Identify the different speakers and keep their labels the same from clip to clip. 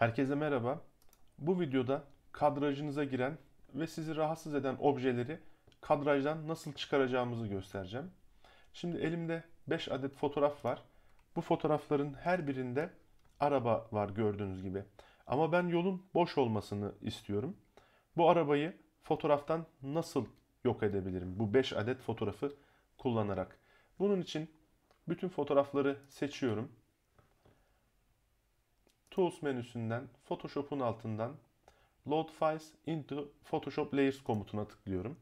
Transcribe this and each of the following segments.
Speaker 1: Herkese merhaba.
Speaker 2: Bu videoda kadrajınıza giren ve sizi rahatsız eden objeleri kadrajdan nasıl çıkaracağımızı göstereceğim. Şimdi elimde 5 adet fotoğraf var. Bu fotoğrafların her birinde araba var gördüğünüz gibi. Ama ben yolun boş olmasını istiyorum. Bu arabayı fotoğraftan nasıl yok edebilirim? Bu 5 adet fotoğrafı kullanarak. Bunun için bütün fotoğrafları seçiyorum. Tools menüsünden Photoshop'un altından Load Files into Photoshop Layers komutuna tıklıyorum.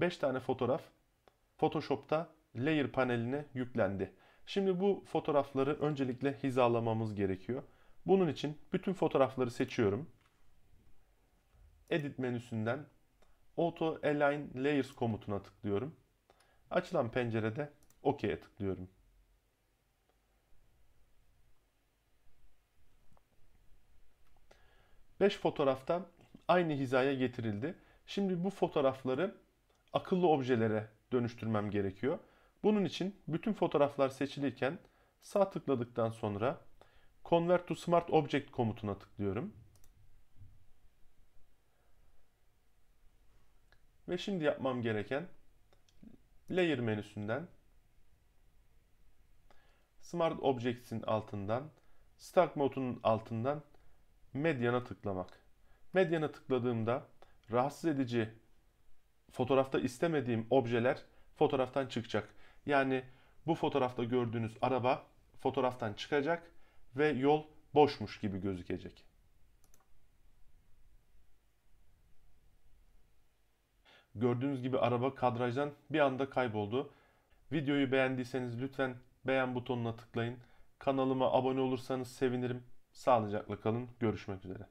Speaker 2: 5 tane fotoğraf Photoshop'ta Layer paneline yüklendi. Şimdi bu fotoğrafları öncelikle hizalamamız gerekiyor. Bunun için bütün fotoğrafları seçiyorum. Edit menüsünden Auto Align Layers komutuna tıklıyorum. Açılan pencerede OK'ye tıklıyorum. 5 fotoğraftan aynı hizaya getirildi. Şimdi bu fotoğrafları akıllı objelere dönüştürmem gerekiyor. Bunun için bütün fotoğraflar seçilirken sağ tıkladıktan sonra Convert to Smart Object komutuna tıklıyorum. Ve şimdi yapmam gereken Layer menüsünden Smart Objects'in altından Stack Mode'un altından medyana tıklamak. Medyana tıkladığımda rahatsız edici fotoğrafta istemediğim objeler fotoğraftan çıkacak. Yani bu fotoğrafta gördüğünüz araba fotoğraftan çıkacak ve yol boşmuş gibi gözükecek. Gördüğünüz gibi araba kadrajdan bir anda kayboldu. Videoyu beğendiyseniz lütfen beğen butonuna tıklayın. Kanalıma abone
Speaker 1: olursanız sevinirim. Sağlıcakla kalın. Görüşmek üzere.